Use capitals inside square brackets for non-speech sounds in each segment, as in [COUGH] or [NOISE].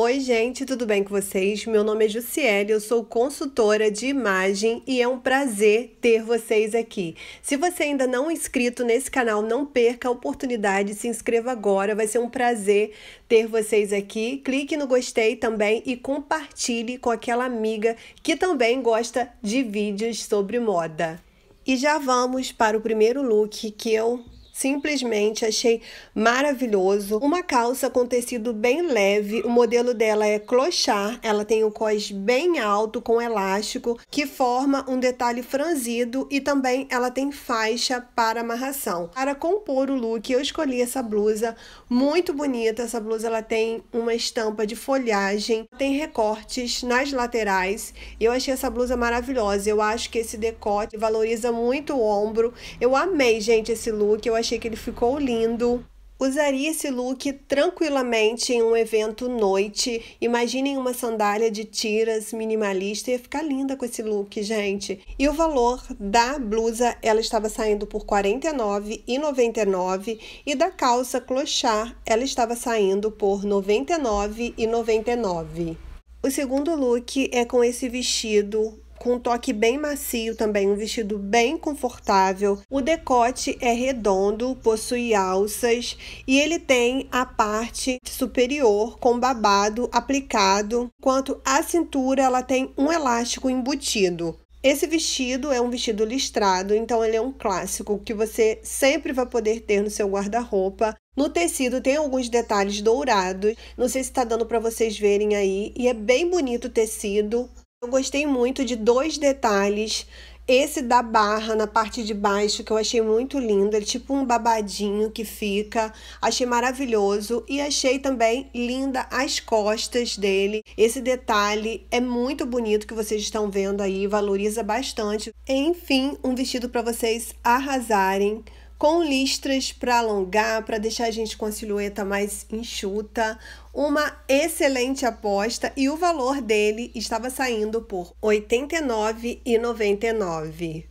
Oi, gente, tudo bem com vocês? Meu nome é Jussiele, eu sou consultora de imagem e é um prazer ter vocês aqui. Se você ainda não é inscrito nesse canal, não perca a oportunidade, se inscreva agora, vai ser um prazer ter vocês aqui. Clique no gostei também e compartilhe com aquela amiga que também gosta de vídeos sobre moda. E já vamos para o primeiro look que eu Simplesmente achei maravilhoso. Uma calça com tecido bem leve, o modelo dela é clochard, ela tem o cós bem alto com elástico, que forma um detalhe franzido e também ela tem faixa para amarração. Para compor o look, eu escolhi essa blusa muito bonita. Essa blusa ela tem uma estampa de folhagem, tem recortes nas laterais. Eu achei essa blusa maravilhosa. Eu acho que esse decote valoriza muito o ombro. Eu amei, gente, esse look. Eu achei achei que ele ficou lindo. Usaria esse look tranquilamente em um evento noite. Imaginem uma sandália de tiras minimalista, ia ficar linda com esse look, gente. E o valor da blusa, ela estava saindo por R$ 49,99 e da calça clochard, ela estava saindo por R$ 99,99. O segundo look é com esse vestido com um toque bem macio também, um vestido bem confortável. O decote é redondo, possui alças e ele tem a parte superior com babado aplicado, enquanto a cintura ela tem um elástico embutido. Esse vestido é um vestido listrado, então ele é um clássico que você sempre vai poder ter no seu guarda-roupa. No tecido tem alguns detalhes dourados, não sei se está dando para vocês verem aí, e é bem bonito o tecido. Eu gostei muito de dois detalhes. Esse da barra na parte de baixo, que eu achei muito lindo, é tipo um babadinho que fica. Achei maravilhoso e achei também linda as costas dele. Esse detalhe é muito bonito que vocês estão vendo aí, valoriza bastante. Enfim, um vestido para vocês arrasarem com listras para alongar, para deixar a gente com a silhueta mais enxuta. Uma excelente aposta e o valor dele estava saindo por R$ 89,99.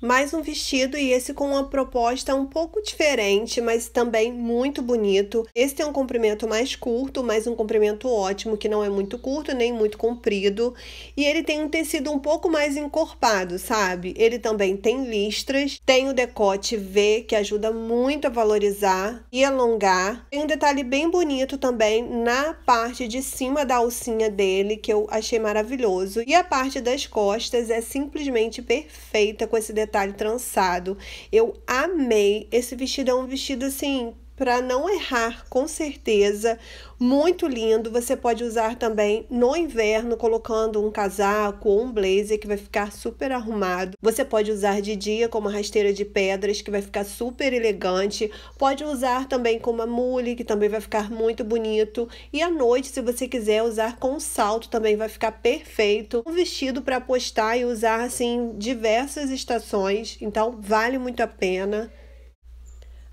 Mais um vestido e esse com uma proposta um pouco diferente, mas também muito bonito. Esse tem é um comprimento mais curto, mas um comprimento ótimo, que não é muito curto nem muito comprido. E ele tem um tecido um pouco mais encorpado, sabe? Ele também tem listras, tem o decote V, que ajuda muito a valorizar e alongar. Tem um detalhe bem bonito também na parte de cima da alcinha dele, que eu achei maravilhoso. E a parte das costas é simplesmente perfeita com esse detalhe detalhe trançado. Eu amei. Esse vestido é um vestido assim para não errar, com certeza. Muito lindo. Você pode usar também no inverno, colocando um casaco ou um blazer que vai ficar super arrumado. Você pode usar de dia com uma rasteira de pedras, que vai ficar super elegante. Pode usar também com uma mule, que também vai ficar muito bonito. E à noite, se você quiser usar com salto, também vai ficar perfeito. Um vestido para postar e usar assim diversas estações. Então, vale muito a pena.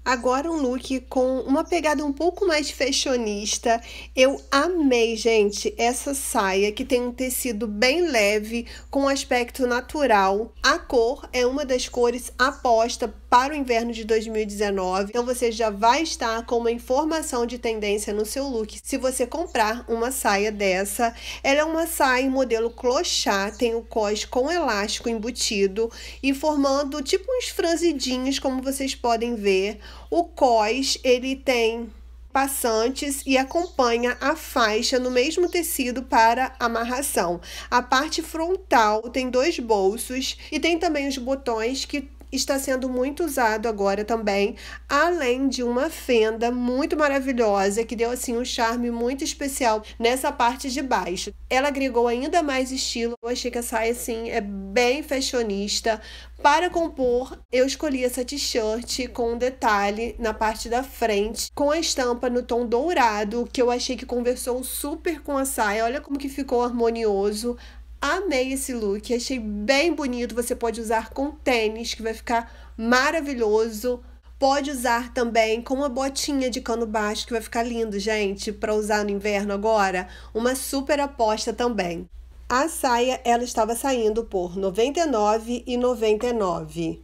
Agora um look com uma pegada um pouco mais fashionista. Eu amei, gente, essa saia que tem um tecido bem leve, com aspecto natural. A cor é uma das cores aposta para o inverno de 2019. Então você já vai estar com uma informação de tendência no seu look se você comprar uma saia dessa. Ela é uma saia modelo clochá, tem o cós com elástico embutido e formando tipo uns franzidinhos, como vocês podem ver. O COS, ele tem passantes e acompanha a faixa no mesmo tecido para amarração. A parte frontal tem dois bolsos e tem também os botões que está sendo muito usado agora também, além de uma fenda muito maravilhosa que deu assim um charme muito especial nessa parte de baixo. Ela agregou ainda mais estilo. Eu achei que a saia assim é bem fashionista. Para compor, eu escolhi essa t-shirt com um detalhe na parte da frente, com a estampa no tom dourado, que eu achei que conversou super com a saia. Olha como que ficou harmonioso. Amei esse look, achei bem bonito. Você pode usar com tênis, que vai ficar maravilhoso. Pode usar também com uma botinha de cano baixo, que vai ficar lindo, gente, para usar no inverno agora. Uma super aposta também. A saia, ela estava saindo por R$ 99,99. ,99.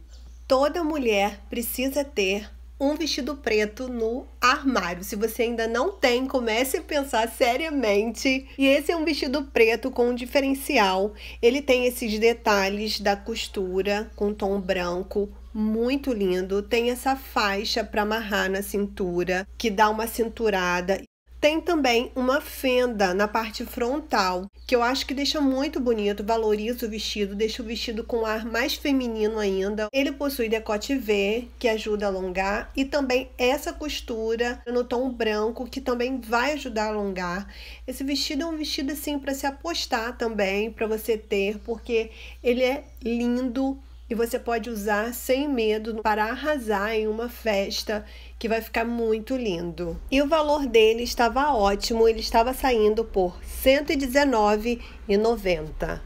Toda mulher precisa ter um vestido preto no armário. Se você ainda não tem, comece a pensar seriamente. E esse é um vestido preto com um diferencial. Ele tem esses detalhes da costura com tom branco, muito lindo. Tem essa faixa para amarrar na cintura, que dá uma cinturada. Tem também uma fenda na parte frontal, que eu acho que deixa muito bonito, valoriza o vestido, deixa o vestido com um ar mais feminino ainda. Ele possui decote V, que ajuda a alongar, e também essa costura no tom branco, que também vai ajudar a alongar. Esse vestido é um vestido assim para se apostar também, para você ter, porque ele é lindo e você pode usar sem medo para arrasar em uma festa que vai ficar muito lindo. E o valor dele estava ótimo, ele estava saindo por R$ 119,90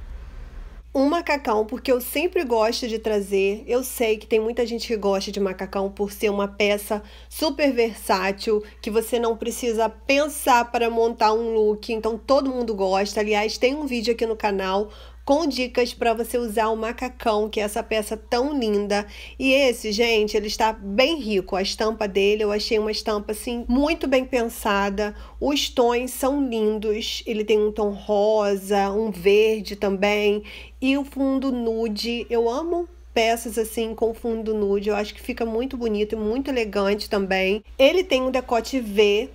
um macacão, porque eu sempre gosto de trazer. Eu sei que tem muita gente que gosta de macacão por ser uma peça super versátil, que você não precisa pensar para montar um look. Então todo mundo gosta. Aliás, tem um vídeo aqui no canal com dicas para você usar o macacão, que é essa peça tão linda. E esse, gente, ele está bem rico. A estampa dele, eu achei uma estampa assim muito bem pensada. Os tons são lindos. Ele tem um tom rosa, um verde também e o fundo nude. Eu amo peças assim com fundo nude. Eu acho que fica muito bonito e muito elegante também. Ele tem um decote V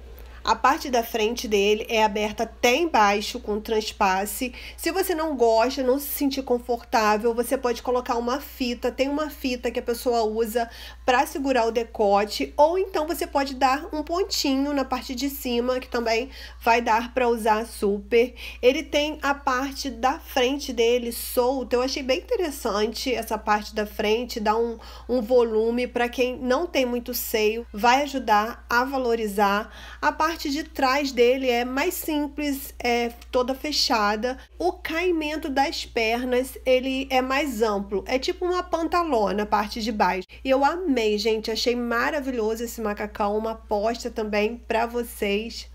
a parte da frente dele é aberta até embaixo com transpasse. Se você não gosta, não se sentir confortável, você pode colocar uma fita. Tem uma fita que a pessoa usa para segurar o decote, ou então você pode dar um pontinho na parte de cima, que também vai dar para usar super. Ele tem a parte da frente dele solta. Eu achei bem interessante essa parte da frente, dá um, um volume para quem não tem muito seio, vai ajudar a valorizar a parte parte de trás dele é mais simples, é toda fechada. O caimento das pernas, ele é mais amplo, é tipo uma pantalona, a parte de baixo. E eu amei, gente, achei maravilhoso esse macacão, uma aposta também para vocês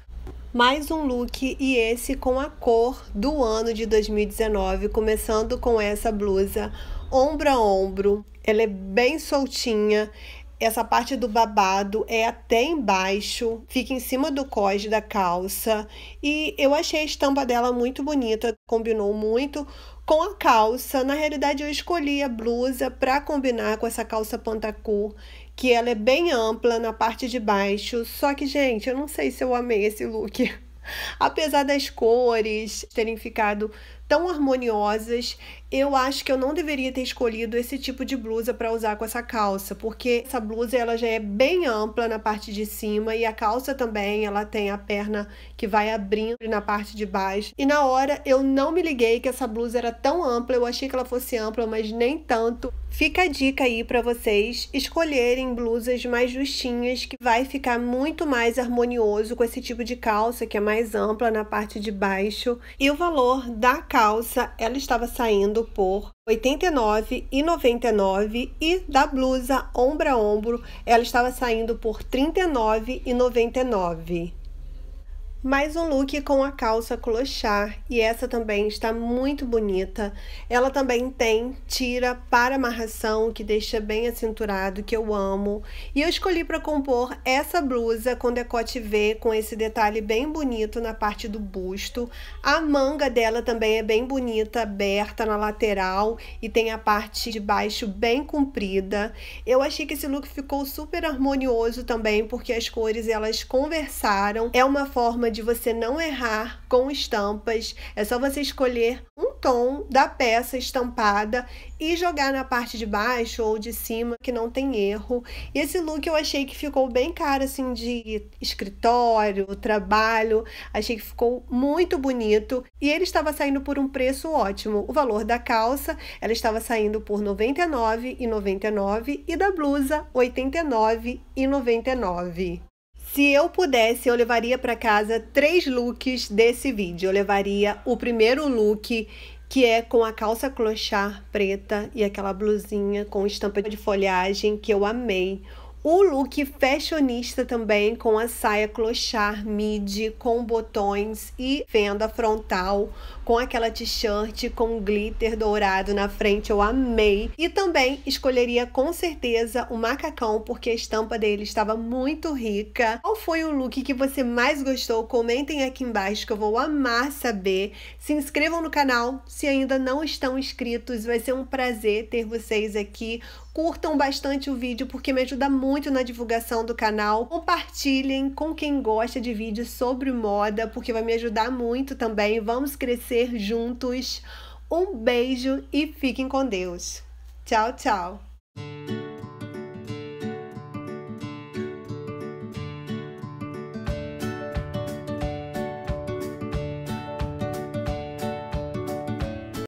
mais um look e esse com a cor do ano de 2019, começando com essa blusa ombro a ombro. Ela é bem soltinha, essa parte do babado é até embaixo, fica em cima do cós da calça. E eu achei a estampa dela muito bonita, combinou muito com a calça. Na realidade, eu escolhi a blusa para combinar com essa calça pantacur, que ela é bem ampla na parte de baixo. Só que, gente, eu não sei se eu amei esse look. [LAUGHS] Apesar das cores terem ficado tão harmoniosas, eu acho que eu não deveria ter escolhido esse tipo de blusa para usar com essa calça, porque essa blusa ela já é bem ampla na parte de cima e a calça também, ela tem a perna que vai abrindo na parte de baixo. E na hora eu não me liguei que essa blusa era tão ampla, eu achei que ela fosse ampla, mas nem tanto. Fica a dica aí para vocês escolherem blusas mais justinhas, que vai ficar muito mais harmonioso com esse tipo de calça que é mais ampla na parte de baixo. E o valor da calça, ela estava saindo vendendo por R$ 89,99 e da blusa ombro a ombro ela estava saindo por R$ 39,99. Mais um look com a calça clochard e essa também está muito bonita. Ela também tem tira para amarração que deixa bem acinturado, que eu amo. E eu escolhi para compor essa blusa com decote V, com esse detalhe bem bonito na parte do busto. A manga dela também é bem bonita, aberta na lateral e tem a parte de baixo bem comprida. Eu achei que esse look ficou super harmonioso também, porque as cores elas conversaram. É uma forma de de você não errar com estampas. É só você escolher um tom da peça estampada e jogar na parte de baixo ou de cima, que não tem erro. E esse look eu achei que ficou bem caro assim, de escritório, trabalho. Achei que ficou muito bonito. E ele estava saindo por um preço ótimo. O valor da calça, ela estava saindo por R$ 99,99 e da blusa R$ 89,99. Se eu pudesse, eu levaria para casa três looks desse vídeo. Eu levaria o primeiro look que é com a calça clochard preta e aquela blusinha com estampa de folhagem que eu amei. O look fashionista também com a saia clochard midi com botões e fenda frontal com aquela t-shirt com glitter dourado na frente, eu amei. E também escolheria com certeza o macacão, porque a estampa dele estava muito rica. Qual foi o look que você mais gostou? Comentem aqui embaixo que eu vou amar saber. Se inscrevam no canal se ainda não estão inscritos, vai ser um prazer ter vocês aqui curtam bastante o vídeo porque me ajuda muito na divulgação do canal. Compartilhem com quem gosta de vídeos sobre moda, porque vai me ajudar muito também. Vamos crescer crescer juntos. Um beijo e fiquem com Deus. Tchau, tchau.